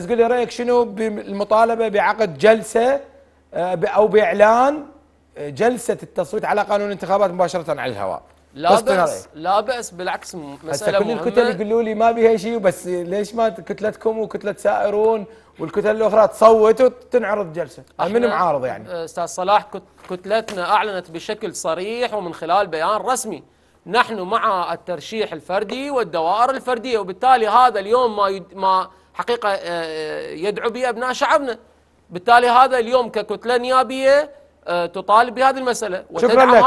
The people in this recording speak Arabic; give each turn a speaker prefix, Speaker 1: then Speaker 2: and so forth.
Speaker 1: بس قل لي رايك شنو بالمطالبه بعقد جلسه آه، او باعلان آه، جلسه التصويت على قانون الانتخابات مباشره على الهواء لا بأس
Speaker 2: لا بأس
Speaker 3: بالعكس
Speaker 4: مسألة كل الكتل
Speaker 1: يقولوا لي ما بها شيء بس ليش ما كتلتكم وكتلة سائرون والكتل الأخرى تصوت وتنعرض جلسة من معارض يعني
Speaker 3: آه، أستاذ صلاح كتلتنا أعلنت بشكل صريح ومن خلال بيان رسمي نحن مع الترشيح الفردي والدوائر الفردية وبالتالي هذا اليوم ما يد ما حقيقة آه، آه، يدعو به أبناء شعبنا بالتالي هذا اليوم ككتلة نيابية آه،
Speaker 5: تطالب بهذه المسألة وتدعم